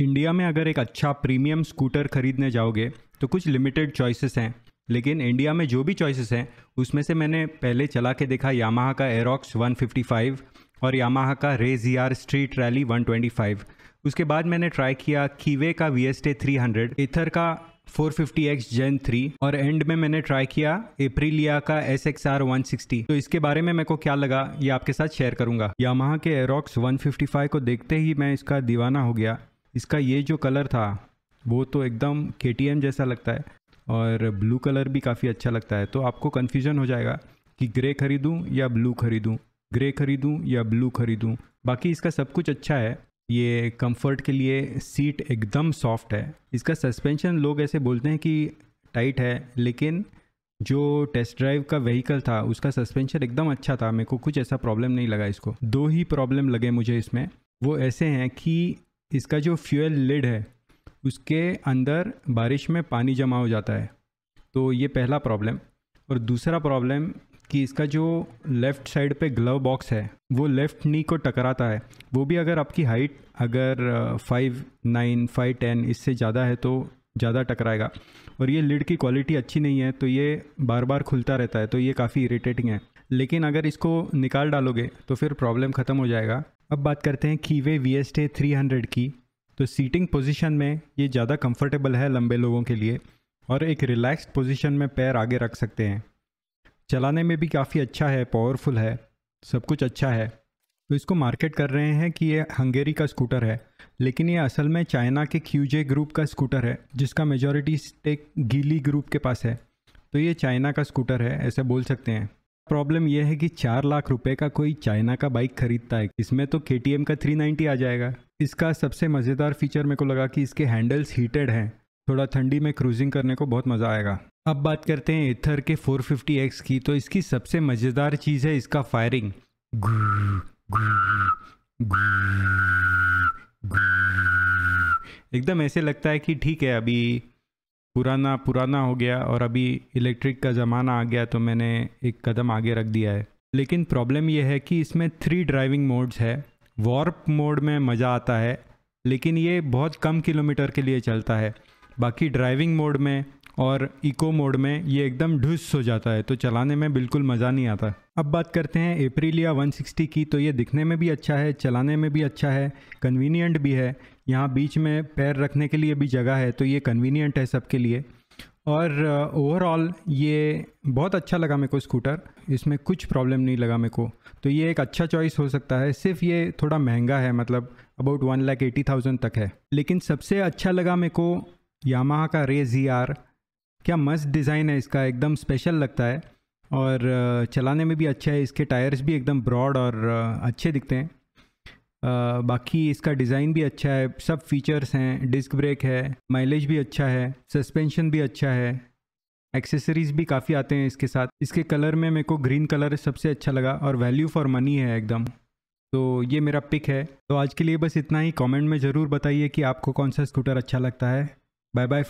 India में अगर एक अच्छा प्रीमियम स्कूटर खरीदने जाओगे तो कुछ लिमिटेड चॉइसेस हैं लेकिन इंडिया में जो भी चॉइसेस हैं उसमें से मैंने पहले चला के देखा यामाहा का एरोक्स 155 और यामाहा का जी आर स्ट्रीट रैली 125 उसके बाद मैंने ट्राई किया कीवे का Vieste three hundred Ather का 450X जेन थ्री और एंड में मैंने ट्राई किया एप्रिलिया का S X R one sixty तो इसके बारे में मेरे को क्या लगा ये आपके साथ शेयर करूंगा यामाहा के एरोक्स 155 को देखते ही मैं इसका दीवाना हो गया इसका ये जो कलर था वो तो एकदम के जैसा लगता है और ब्लू कलर भी काफ़ी अच्छा लगता है तो आपको कन्फ्यूज़न हो जाएगा कि ग्रे खरीदूँ या ब्लू खरीदूँ ग्रे खरीदूँ या ब्लू खरीदूँ बाकी इसका सब कुछ अच्छा है ये कंफर्ट के लिए सीट एकदम सॉफ्ट है इसका सस्पेंशन लोग ऐसे बोलते हैं कि टाइट है लेकिन जो टेस्ट ड्राइव का व्हीकल था उसका सस्पेंशन एकदम अच्छा था मेरे को कुछ ऐसा प्रॉब्लम नहीं लगा इसको दो ही प्रॉब्लम लगे मुझे इसमें वो ऐसे हैं कि इसका जो फ्यूल लिड है उसके अंदर बारिश में पानी जमा हो जाता है तो ये पहला प्रॉब्लम और दूसरा प्रॉब्लम कि इसका जो लेफ़्ट साइड पे ग्लव बॉक्स है वो लेफ़्ट नी को टकराता है वो भी अगर आपकी हाइट अगर फाइव नाइन फाइव टेन इससे ज़्यादा है तो ज़्यादा टकराएगा और ये लिड की क्वालिटी अच्छी नहीं है तो ये बार बार खुलता रहता है तो ये काफ़ी इरीटेटिंग है लेकिन अगर इसको निकाल डालोगे तो फिर प्रॉब्लम ख़त्म हो जाएगा अब बात करते हैं Keeway Vieste three hundred की तो सीटिंग पोजीशन में ये ज़्यादा कंफर्टेबल है लंबे लोगों के लिए और एक रिलैक्स्ड पोजीशन में पैर आगे रख सकते हैं चलाने में भी काफ़ी अच्छा है पावरफुल है सब कुछ अच्छा है तो इसको मार्केट कर रहे हैं कि ये हंगेरी का स्कूटर है लेकिन ये असल में चाइना के क्यूजे ग्रुप का स्कूटर है जिसका मेजॉरिटी स्टेक गीली ग्रुप के पास है तो ये चाइना का स्कूटर है ऐसे बोल सकते हैं प्रॉब्लम यह है कि चार लाख रुपए का कोई चाइना का बाइक खरीदता है इसमें तो के का 390 आ जाएगा इसका सबसे मज़ेदार फीचर मेरे को लगा कि इसके हैंडल्स हीटेड हैं थोड़ा ठंडी में क्रूजिंग करने को बहुत मज़ा आएगा अब बात करते हैं इथर के 450X की तो इसकी सबसे मज़ेदार चीज़ है इसका फायरिंग एकदम ऐसे लगता है कि ठीक है अभी पुराना पुराना हो गया और अभी इलेक्ट्रिक का ज़माना आ गया तो मैंने एक कदम आगे रख दिया है लेकिन प्रॉब्लम यह है कि इसमें थ्री ड्राइविंग मोड्स है वार्प मोड में मज़ा आता है लेकिन ये बहुत कम किलोमीटर के लिए चलता है बाकी ड्राइविंग मोड में और इको मोड में ये एकदम ढुस हो जाता है तो चलाने में बिल्कुल मज़ा नहीं आता अब बात करते हैं एप्रिलिया 160 की तो ये दिखने में भी अच्छा है चलाने में भी अच्छा है कन्वीनियंट भी है यहाँ बीच में पैर रखने के लिए भी जगह है तो ये कन्वीनियंट है सबके लिए और ओवरऑल uh, ये बहुत अच्छा लगा मेरे को स्कूटर इसमें कुछ प्रॉब्लम नहीं लगा मेरे को तो ये एक अच्छा चॉइस हो सकता है सिर्फ ये थोड़ा महंगा है मतलब about one lakh eighty thousand तक है लेकिन सबसे अच्छा लगा मेरे को यामाहा का रे जी आर क्या मस्त डिज़ाइन है इसका एकदम स्पेशल लगता है और uh, चलाने में भी अच्छा है इसके टायर्स भी एकदम ब्रॉड और uh, अच्छे दिखते हैं बाकी इसका डिज़ाइन भी अच्छा है सब फीचर्स हैं डिस्क ब्रेक है माइलेज भी अच्छा है सस्पेंशन भी अच्छा है एक्सेसरीज भी काफ़ी आते हैं इसके साथ इसके कलर में मेरे को ग्रीन कलर सबसे अच्छा लगा और वैल्यू फॉर मनी है एकदम तो ये मेरा पिक है तो आज के लिए बस इतना ही कमेंट में ज़रूर बताइए कि आपको कौन सा स्कूटर अच्छा लगता है बाय बाय